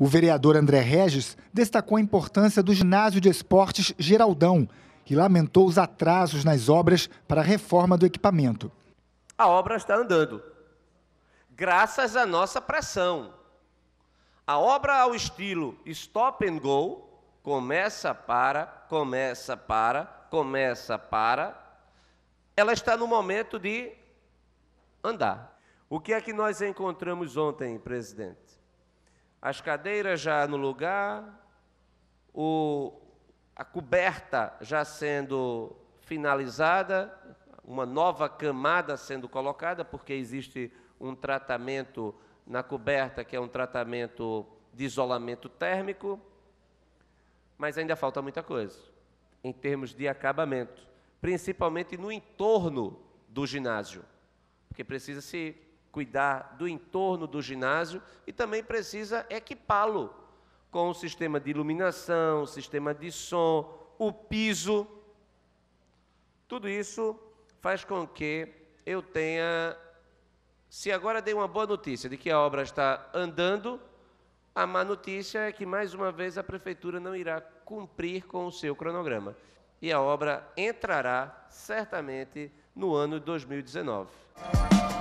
O vereador André Regis destacou a importância do ginásio de esportes Geraldão e lamentou os atrasos nas obras para a reforma do equipamento. A obra está andando, graças à nossa pressão. A obra ao estilo stop and go começa para, começa para, começa para. Ela está no momento de andar. O que é que nós encontramos ontem, presidente? as cadeiras já no lugar, o, a coberta já sendo finalizada, uma nova camada sendo colocada, porque existe um tratamento na coberta que é um tratamento de isolamento térmico, mas ainda falta muita coisa em termos de acabamento, principalmente no entorno do ginásio, porque precisa se cuidar do entorno do ginásio e também precisa equipá-lo com o sistema de iluminação, o sistema de som, o piso. Tudo isso faz com que eu tenha. Se agora dei uma boa notícia de que a obra está andando, a má notícia é que, mais uma vez, a prefeitura não irá cumprir com o seu cronograma. E a obra entrará certamente no ano 2019.